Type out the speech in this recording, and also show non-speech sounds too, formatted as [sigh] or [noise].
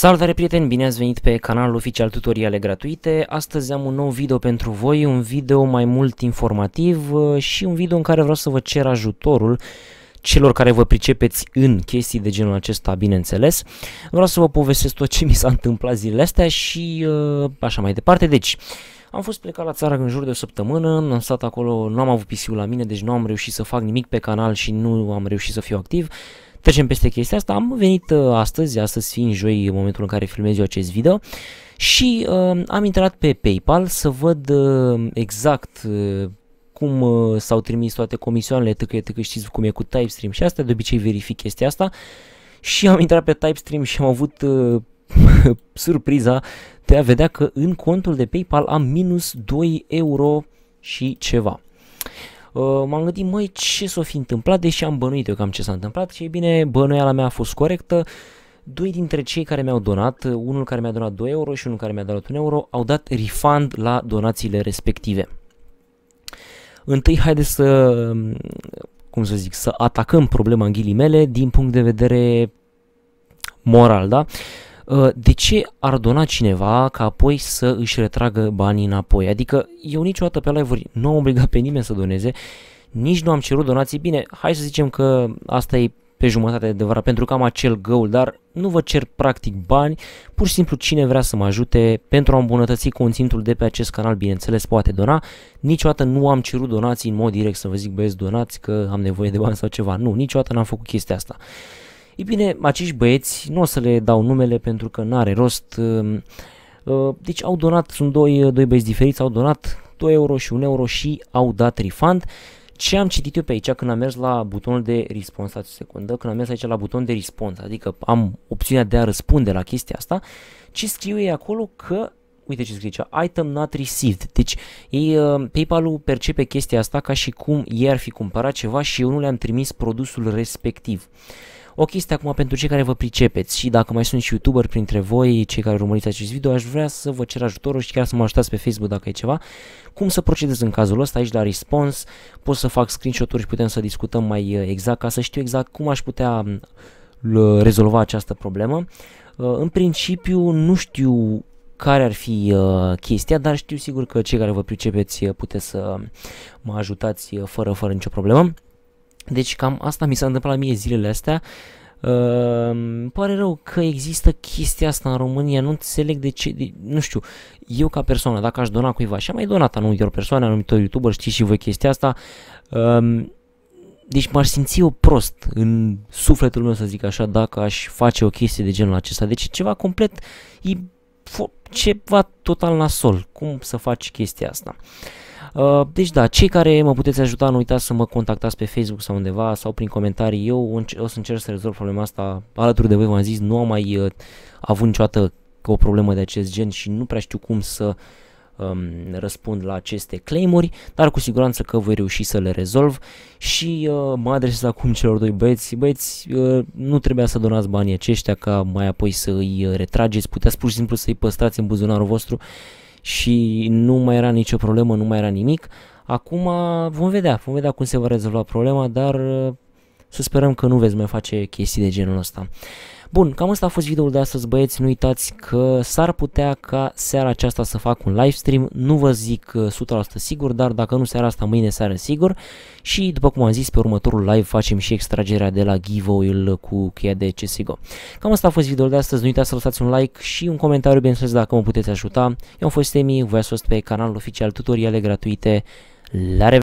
Salutare prieteni, bine ați venit pe canalul oficial Tutoriale Gratuite. Astăzi am un nou video pentru voi, un video mai mult informativ uh, și un video în care vreau să vă cer ajutorul celor care vă pricepeți în chestii de genul acesta, bineînțeles. Vreau să vă povestesc tot ce mi s-a întâmplat zilele astea și uh, așa mai departe. Deci, am fost plecat la țară în jur de o săptămână, am stat acolo, nu am avut pisiul la mine, deci nu am reușit să fac nimic pe canal și nu am reușit să fiu activ trecem peste chestia asta. Am venit uh, astăzi, astăzi fiind joi, în momentul în care filmez eu acest video, și uh, am intrat pe PayPal să văd uh, exact uh, cum uh, s-au trimis toate comisioanele, tăcă, tăcă, știți cum e cu TypeStream și asta, de obicei verific chestia asta. Și am intrat pe TypeStream și am avut uh, [laughs] surpriza de a vedea că în contul de PayPal am minus 2 euro și ceva. Uh, m-am gândit, măi, ce s-o fi întâmplat, deși am bănuit eu cam ce s-a întâmplat și, e bine, bănuiala mea a fost corectă. Doi dintre cei care mi-au donat, uh, unul care mi-a donat 2 euro și unul care mi-a donat 1 euro, au dat refund la donațiile respective. Întâi, haideți să, uh, cum să zic, să atacăm problema în ghilimele din punct de vedere moral, da? Uh, Ă, de ce ar dona cineva ca apoi să își retragă banii înapoi? Adică eu niciodată pe live-uri nu am obligat pe nimeni să doneze, nici nu am cerut donații. Bine, hai să zicem că asta e pe jumătate de adevărat, pentru că am acel goal, dar nu vă cer practic bani, pur și simplu cine vrea să mă ajute pentru a îmbunătăți conținutul de pe acest canal, bineînțeles, poate dona. Niciodată nu am cerut donații în mod direct să vă zic, băieți, donați că am nevoie de bani sau ceva. Nu, niciodată n-am făcut chestia asta. Ei bine, acești băieți, nu o să le dau numele pentru că n-are rost, um, uh, deci au donat, sunt doi, uh, doi băieți diferiți, au donat 2 euro și 1 euro și au dat refund. Ce am citit eu pe aici când am mers la butonul de respons, o secundă, când am mers aici la butonul de respons, adică am opțiunea de a răspunde la chestia asta, ce scriu ei acolo că uite ce scrie aici, item not received. Deci ei, uh, PayPal-ul percepe chestia asta ca și cum ei ar fi cumpărat ceva și eu nu le-am trimis produsul respectiv. O chestie acum pentru cei care vă pricepeți și dacă mai sunt și youtuber printre voi, cei care urmăriți acest video, aș vrea să vă cer ajutorul și chiar să mă ajutați pe Facebook dacă e ceva. Cum să procedez în cazul ăsta aici la response, pot să fac screenshot-uri și putem să discutăm mai uh, exact ca să știu exact cum aș putea um, rezolva această problemă. Uh, în principiu nu știu care ar fi uh, chestia, dar știu sigur că cei care vă pricepeți uh, puteți să mă ajutați uh, fără, fără nicio problemă. Deci cam asta mi s-a întâmplat mie zilele astea. Uh, pare rău că există chestia asta în România, nu înțeleg de ce, de, nu știu, eu ca persoană, dacă aș dona cuiva și am mai donat anumitor persoane, anumitor youtuber, știți și voi chestia asta, uh, deci m-aș simți eu prost în sufletul meu, să zic așa, dacă aș face o chestie de genul acesta. Deci ceva complet ceva total nasol. Cum să faci chestia asta? Uh, deci da, cei care mă puteți ajuta, nu uitați să mă contactați pe Facebook sau undeva sau prin comentarii. Eu o să încerc să rezolv problema asta alături de voi, v-am zis, nu am mai uh, avut niciodată o problemă de acest gen și nu prea știu cum să um, răspund la aceste claimuri, dar cu siguranță că voi reuși să le rezolv și uh, mă adresez acum celor doi băieți. Băieți, uh, nu trebuia să donați banii aceștia ca mai apoi să îi uh, retrageți, puteți pur și simplu să îi păstrați în buzunarul vostru și nu mai era nicio problemă, nu mai era nimic. Acum uh, vom vedea, vom vedea cum se va rezolva problema, dar uh, să sperăm că nu veți mai face chestii de genul ăsta. Bun, cam asta a fost videoul de astăzi, băieți. Nu uitați că s-ar putea ca seara aceasta să fac un live stream. Nu vă zic 100% uh, sigur, dar dacă nu seara asta, mâine seara sigur. Și, după cum am zis, pe următorul live facem și extragerea de la giveaway-ul cu cheia de CSGO. Cam asta a fost videoul de astăzi. Nu uitați să lăsați un like și un comentariu, bineînțeles, dacă mă puteți ajuta. Eu am fost Emi, voi ați fost pe canalul oficial Tutoriale Gratuite. La revedere!